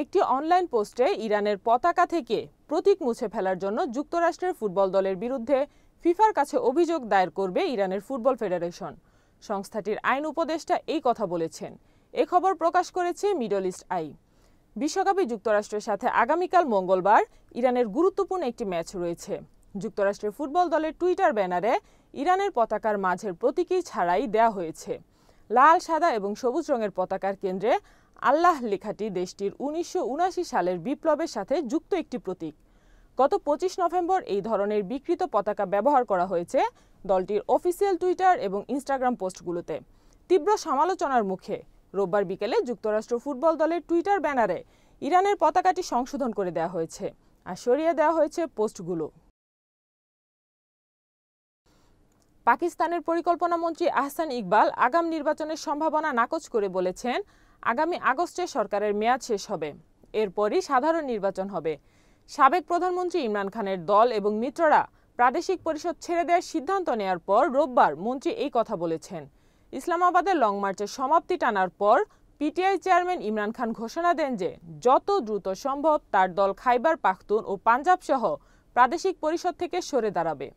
একটি অনলাইন পোস্টে ইরানের পতাকা থেকে প্রতীক মুছে ফেলার জন্য যুক্তরাষ্ট্রের ফুটবল দলের বিরুদ্ধে ফিফার কাছে অভিযোগ দায়ের করবে ইরানের ফুটবল ফেডারেশন সংস্থাটির আইন উপদেষ্টা এই কথা বলেছেন এ খবর প্রকাশ করেছে মিডল ইস্ট আই বিশ্বকাপে যুক্তরাষ্ট্রের সাথে আগামীকাল মঙ্গলবার ইরানের গুরুত্বপূর্ণ একটি ম্যাচ রয়েছে যুক্তরাষ্ট্রের ফুটবল দলের টুইটার ব্যানারে ইরানের পতাকার মাঝের প্রতীকী ছাড়াই দেয়া হয়েছে লাল সাদা এবং সবুজ রঙের পতাকার কেন্দ্রে আল্লাহ লেখাটি দেশটির উনিশশো সালের বিপ্লবের সাথে যুক্ত একটি প্রতীক গত পঁচিশ নভেম্বর এই ধরনের বিকৃত পতাকা ব্যবহার করা হয়েছে দলটির অফিসিয়াল টুইটার এবং ইনস্টাগ্রাম পোস্টগুলোতে তীব্র সমালোচনার মুখে রোববার বিকেলে যুক্তরাষ্ট্র ফুটবল দলের টুইটার ব্যানারে ইরানের পতাকাটি সংশোধন করে দেওয়া হয়েছে আর সরিয়ে দেওয়া হয়েছে পোস্টগুলো পাকিস্তানের পরিকল্পনা মন্ত্রী আহসান ইকবাল আগাম নির্বাচনের সম্ভাবনা নাকচ করে বলেছেন আগামী আগস্টে সরকারের মেয়াদ শেষ হবে এরপরই সাধারণ নির্বাচন হবে সাবেক প্রধানমন্ত্রী ইমরান খানের দল এবং মিত্ররা প্রাদেশিক পরিষদ ছেড়ে দেওয়ার সিদ্ধান্ত নেওয়ার পর রোববার মন্ত্রী এই কথা বলেছেন ইসলামাবাদের লং মার্চের সমাপ্তি টানার পর পিটিআই চেয়ারম্যান ইমরান খান ঘোষণা দেন যে যত দ্রুত সম্ভব তার দল খাইবার পাখতুন ও পাঞ্জাব সহ প্রাদেশিক পরিষদ থেকে সরে দাঁড়াবে